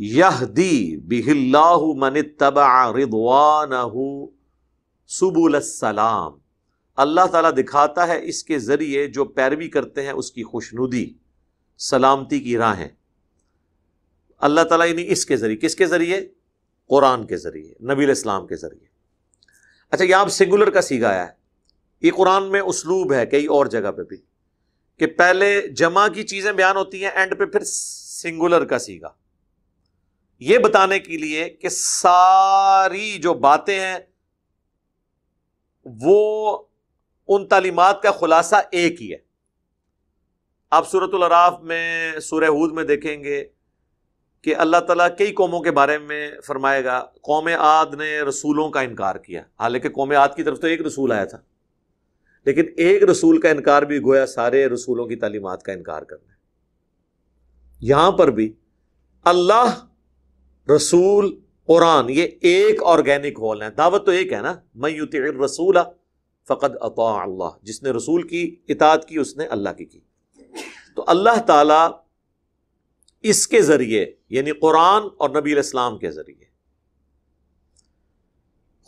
यहदी बिहिल्लाहु मन तबा रिदवान सुबुल सलाम अल्लाह ताला दिखाता है इसके ज़रिए जो पैरवी करते हैं उसकी खुशनुदी सलामती की राहें अल्लाह ताला यानी इसके ज़रिए किसके ज़रिए कुरान के ज़रिए नबी इस्लाम के ज़रिए अच्छा यहाँ सिंगुलर का सीगा आया है ये कुरान में उसलूब है कई और जगह पे भी कि पहले जमा की चीज़ें बयान होती हैं एंड पे फिर सिंगुलर का सीगा यह बताने के लिए कि सारी जो बातें हैं वो उन तालीमत का खुलासा एक ही है आप सूरत अराफ में सूर्य हूद में देखेंगे कि अल्लाह तला कई कौमों के बारे में फरमाएगा कौम आद ने रसूलों का इनकार किया हालांकि कौम आद की तरफ तो एक रसूल आया था लेकिन एक रसूल का इनकार भी गोया सारे रसूलों की तालीमत का इनकार करना यहां पर भी अल्लाह रसूल कुरान ये एक ऑर्गेनिक होल है दावत तो एक है ना मैं युति रसूल फ़कद अल्लाह जिसने रसूल की इताद की उसने अल्लाह की की तो अल्लाह ताला इसके ज़रिए यानी कुरान और नबी इस्लाम के ज़रिए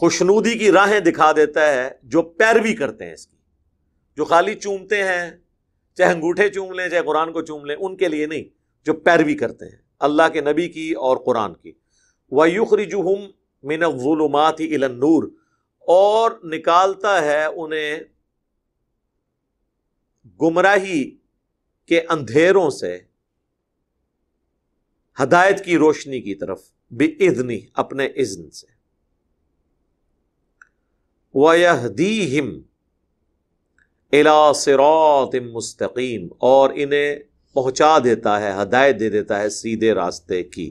खुशनूदी की राहें दिखा देता है जो पैरवी करते हैं इसकी जो खाली चूमते हैं चाहे अंगूठे चूम लें चाहे कुरान को चूम लें उनके लिए नहीं जो पैरवी करते हैं अल्लाह के नबी की और कुरान की वयुखरिजुहम मिनजुलमात नूर और निकालता है उन्हें गुमराही के अंधेरों से हदायत की रोशनी की तरफ बे बेइजनी अपने इज्न से वहदीहिम अला सिरात मुस्तकीम और इन्हें पहुंचा देता है हदायत दे देता है सीधे रास्ते की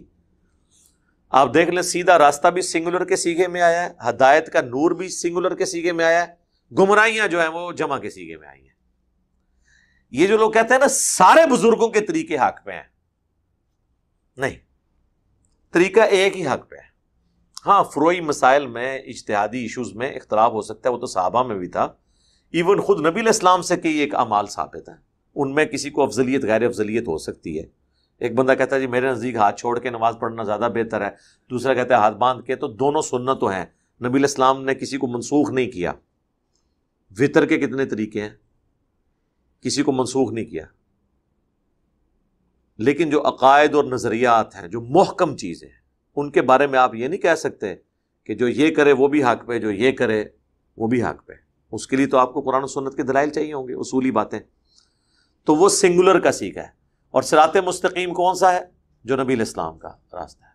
आप देख लें सीधा रास्ता भी सिंगुलर के सीगे में आया है हदायत का नूर भी सिंगुलर के सीगे में आया है गुमराहियां जो है वो जमा के सीगे में आई हैं ये जो लोग कहते हैं ना सारे बुजुर्गों के तरीके हक पे हैं नहीं तरीका एक ही हक पे है हाँ फ्रोई मसाइल में इश्तहादी इशूज़ में इख्तलाफ हो सकता है वो तो साहबा में भी था इवन खुद नबी इस्लाम से कई एक अमाल साबित है उनमें किसी को अफजलियत गैर अफजलियत हो सकती है एक बंदा कहता है जी मेरे नज़दीक हाथ छोड़ के नमाज़ पढ़ना ज़्यादा बेहतर है दूसरा कहता है हाथ बांध के तो दोनों सुन्नत तो हैं नबी इस्लाम ने किसी को मनसूख नहीं किया वितर के कितने तरीके हैं किसी को मनसूख नहीं किया लेकिन जो अकायद और नज़रियात हैं जो मोहकम चीज़ें हैं उनके बारे में आप ये नहीं कह सकते कि जो ये करे वो भी हक पे जो ये करे वो भी हक पे उसके लिए तो आपको कुरान सुन्नत के दलाइल चाहिए होंगे उसूली बातें तो वो सिंगुलर का सीखा है और सरात मुस्तकीम कौन सा है जो नबी इस्लाम का रास्ता है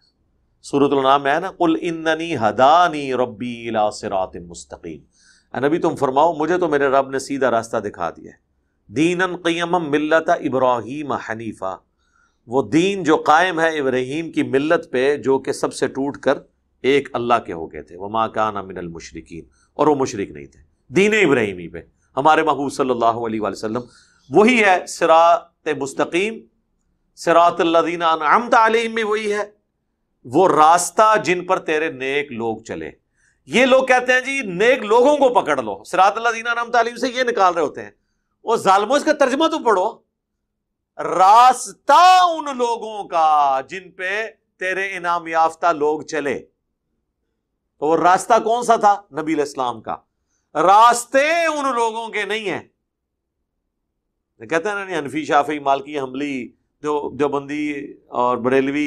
सूरत में है ना कुल इन्नी हदानी रबी मुस्तकीम नबी तुम फरमाओ मुझे तो मेरे रब ने सीधा रास्ता दिखा दिया दीन क़यम मिलत इब्राहिम हनीफ़ा वो दीन जो कायम है इब्राहिम की मिलत पे जो कि सबसे टूट कर एक अल्लाह के हो गए थे वह माँ का नामिन मुशरकिन और वह मुशरक नहीं थे दीन इब्राहिमी पे हमारे महबूब सल्लल्लाहु अलैहि वही है सिरात मुस्तकीम सिरात अमत वही है वो रास्ता जिन पर तेरे नेक लोग चले ये लोग कहते हैं जी नेक लोगों को पकड़ लो सिरात नाम तालीम से ये निकाल रहे होते हैं वो जालमो इसका तर्जमा तो पढ़ो रास्ता उन लोगों का जिन पे तेरे इनाम याफ्ता लोग चले तो वो रास्ता कौन सा था नबी इस्लाम का रास्ते उन लोगों के नहीं है कहते हैं ना हनफी शाफी मालकी हमली जो देवबंदी और बरेलवी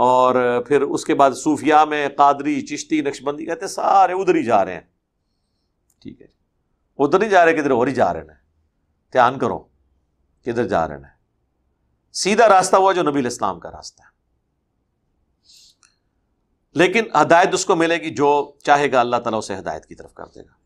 और फिर उसके बाद सूफिया में कादरी चिश्ती नक्शबंदी कहते हैं सारे उधर ही जा रहे हैं ठीक है उधर ही जा रहे किधर और ही जा रहे हैं ध्यान करो किधर जा रहे हैं सीधा रास्ता हुआ जो नबी इस्लाम का रास्ता है लेकिन हदायत उसको मिलेगी जो चाहेगा अल्लाह तला उसे हदायत की तरफ कर देगा